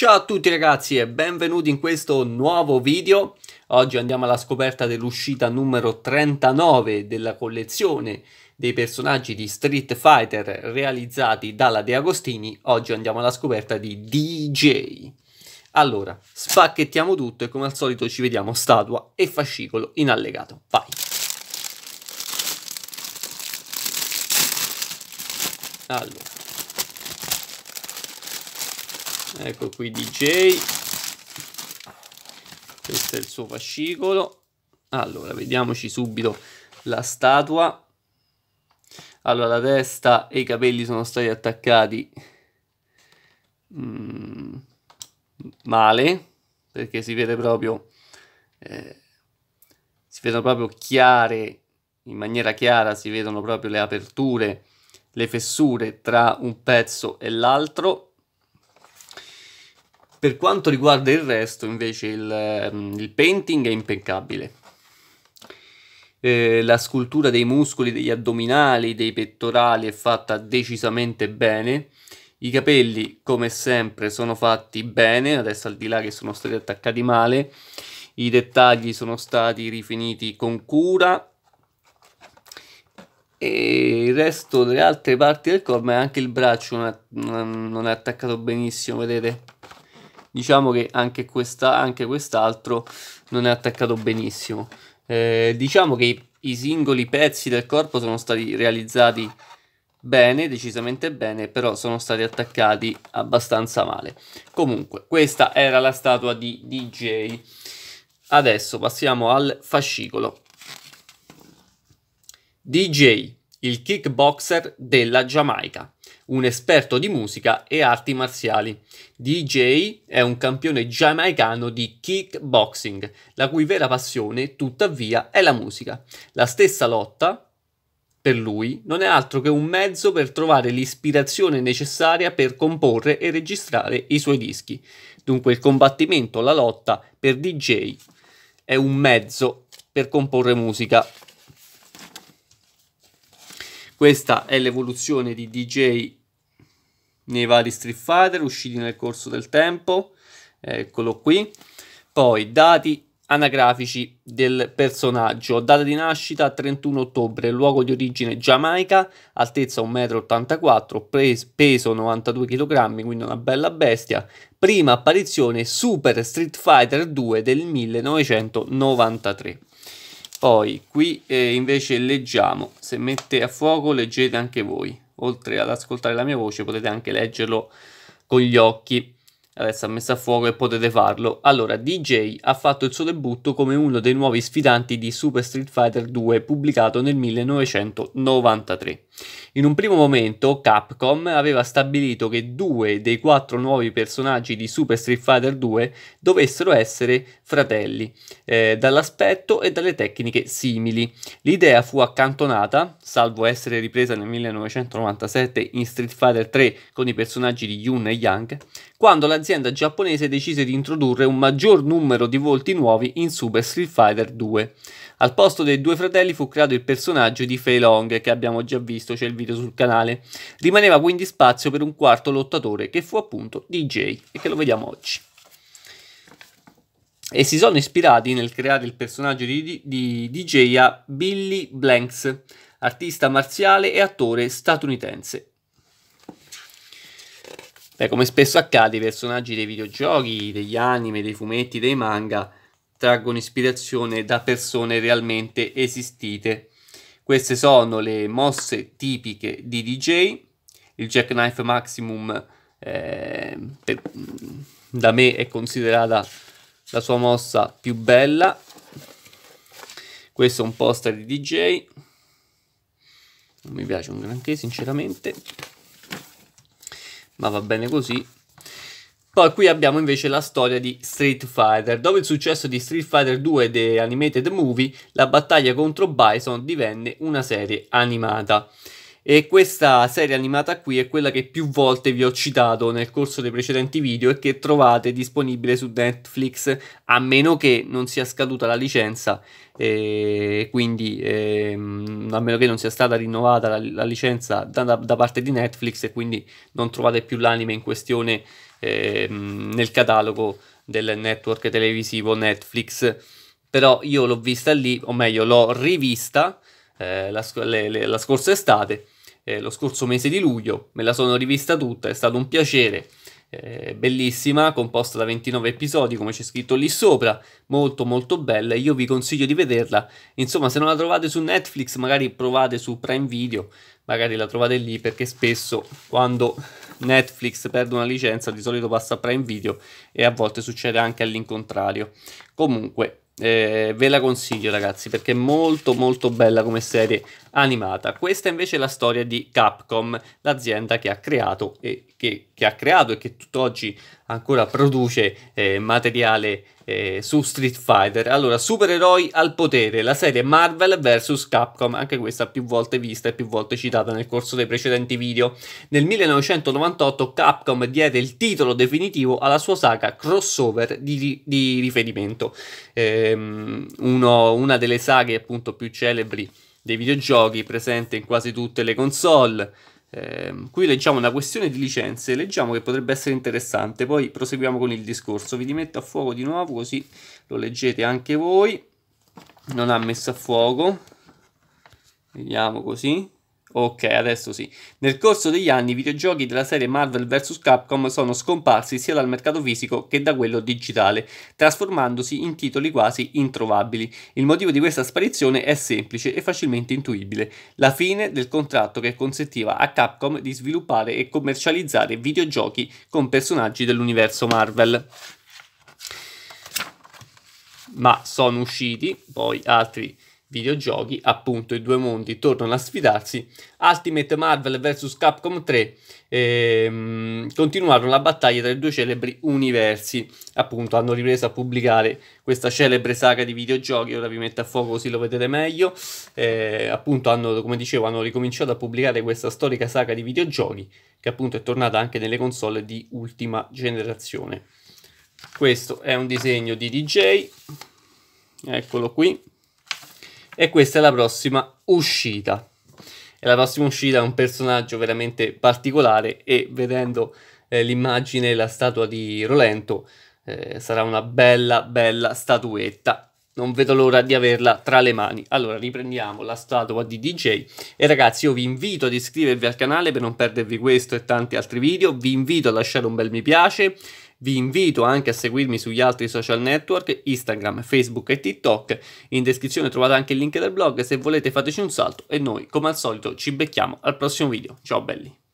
Ciao a tutti ragazzi e benvenuti in questo nuovo video. Oggi andiamo alla scoperta dell'uscita numero 39 della collezione dei personaggi di Street Fighter realizzati dalla De Agostini. Oggi andiamo alla scoperta di DJ. Allora, spacchettiamo tutto e come al solito ci vediamo statua e fascicolo in allegato. Vai! Allora, ecco qui DJ questo è il suo fascicolo allora vediamoci subito la statua allora la testa e i capelli sono stati attaccati mm, male perché si vede proprio eh, si vedono proprio chiare in maniera chiara si vedono proprio le aperture le fessure tra un pezzo e l'altro per quanto riguarda il resto, invece, il, ehm, il painting è impeccabile. Eh, la scultura dei muscoli, degli addominali, dei pettorali è fatta decisamente bene. I capelli, come sempre, sono fatti bene, adesso al di là che sono stati attaccati male. I dettagli sono stati rifiniti con cura. E il resto delle altre parti del corpo, ma anche il braccio non è, non è attaccato benissimo, vedete? diciamo che anche, questa, anche quest'altro non è attaccato benissimo. Eh, diciamo che i, i singoli pezzi del corpo sono stati realizzati bene, decisamente bene, però sono stati attaccati abbastanza male. Comunque, questa era la statua di DJ. Adesso passiamo al fascicolo. DJ, il kickboxer della Giamaica un esperto di musica e arti marziali. DJ è un campione giamaicano di kickboxing, la cui vera passione tuttavia è la musica. La stessa lotta, per lui, non è altro che un mezzo per trovare l'ispirazione necessaria per comporre e registrare i suoi dischi. Dunque il combattimento, la lotta per DJ è un mezzo per comporre musica. Questa è l'evoluzione di DJ nei vari Street Fighter usciti nel corso del tempo, eccolo qui. Poi dati anagrafici del personaggio, data di nascita 31 ottobre, luogo di origine Giamaica, altezza 1,84 m, peso 92 kg, quindi una bella bestia, prima apparizione Super Street Fighter 2 del 1993. Poi qui eh, invece leggiamo, se mette a fuoco leggete anche voi oltre ad ascoltare la mia voce potete anche leggerlo con gli occhi adesso ha messo a fuoco e potete farlo. Allora, DJ ha fatto il suo debutto come uno dei nuovi sfidanti di Super Street Fighter 2 pubblicato nel 1993. In un primo momento Capcom aveva stabilito che due dei quattro nuovi personaggi di Super Street Fighter 2 dovessero essere fratelli, eh, dall'aspetto e dalle tecniche simili. L'idea fu accantonata, salvo essere ripresa nel 1997 in Street Fighter 3 con i personaggi di Yun e Yang, quando l'azienda giapponese decise di introdurre un maggior numero di volti nuovi in Super Street Fighter 2. Al posto dei due fratelli fu creato il personaggio di Fei Long che abbiamo già visto visto c'è il video sul canale. Rimaneva quindi spazio per un quarto lottatore che fu appunto DJ e che lo vediamo oggi. E si sono ispirati nel creare il personaggio di, di DJ a Billy Blanks, artista marziale e attore statunitense. Beh, come spesso accade, i personaggi dei videogiochi, degli anime, dei fumetti, dei manga traggono ispirazione da persone realmente esistite queste sono le mosse tipiche di DJ, il jackknife maximum eh, mm, da me è considerata la sua mossa più bella. Questo è un poster di DJ, non mi piace un granché sinceramente, ma va bene così. Poi qui abbiamo invece la storia di Street Fighter. Dopo il successo di Street Fighter 2 The Animated Movie, la battaglia contro Bison divenne una serie animata. E questa serie animata qui è quella che più volte vi ho citato nel corso dei precedenti video e che trovate disponibile su Netflix a meno che non sia scaduta la licenza e quindi ehm, a meno che non sia stata rinnovata la, la licenza da, da, parte di Netflix e quindi non trovate più l'anime in questione ehm, nel catalogo del network televisivo Netflix. Però io l'ho vista lì, o meglio l'ho rivista eh, la, le, le, la, scorsa estate, eh, lo scorso mese di luglio, me la sono rivista tutta, è stato un piacere, eh, bellissima, composta da 29 episodi come c'è scritto lì sopra, molto molto bella, io vi consiglio di vederla, insomma se non la trovate su Netflix magari provate su Prime Video, magari la trovate lì perché spesso quando Netflix perde una licenza di solito passa a Prime Video e a volte succede anche all'incontrario. Comunque eh, ve la consiglio ragazzi perché è molto molto bella come serie animata. Questa invece è la storia di Capcom, l'azienda che ha creato e che, che, ha creato e che tutt'oggi ancora produce eh, materiale eh, su Street Fighter. Allora, supereroi al potere, la serie Marvel vs Capcom, anche questa più volte vista e più volte citata nel corso dei precedenti video. Nel 1998 Capcom diede il titolo definitivo alla sua saga crossover di, di riferimento, ehm, uno, una delle saghe appunto più celebri dei videogiochi presente in quasi tutte le console. Eh, qui leggiamo una questione di licenze, leggiamo che potrebbe essere interessante, poi proseguiamo con il discorso. Vi rimetto a fuoco di nuovo così lo leggete anche voi. Non ha messo a fuoco. Vediamo così. Ok, adesso sì. Nel corso degli anni i videogiochi della serie Marvel vs. Capcom sono scomparsi sia dal mercato fisico che da quello digitale, trasformandosi in titoli quasi introvabili. Il motivo di questa sparizione è semplice e facilmente intuibile, la fine del contratto che consentiva a Capcom di sviluppare e commercializzare videogiochi con personaggi dell'universo Marvel ma sono usciti poi altri videogiochi, appunto i due mondi tornano a sfidarsi, Ultimate Marvel vs Capcom 3 ehm, continuarono la battaglia tra i due celebri universi, appunto hanno ripreso a pubblicare questa celebre saga di videogiochi, ora vi metto a fuoco così lo vedete meglio, eh, appunto hanno, come dicevo, hanno ricominciato a pubblicare questa storica saga di videogiochi che appunto è tornata anche nelle console di ultima generazione. Questo è un disegno di DJ, eccolo qui e questa è la prossima uscita. E la prossima uscita è un personaggio veramente particolare e vedendo eh, l'immagine la statua di Rolento eh, sarà una bella bella statuetta. Non vedo l'ora di averla tra le mani. Allora riprendiamo la statua di DJ e ragazzi io vi invito ad iscrivervi al canale per non perdervi questo e tanti altri video, vi invito a lasciare un bel mi piace vi invito anche a seguirmi sugli altri social network, Instagram, Facebook e TikTok. In descrizione trovate anche il link del blog, se volete fateci un salto e noi come al solito ci becchiamo al prossimo video. Ciao belli!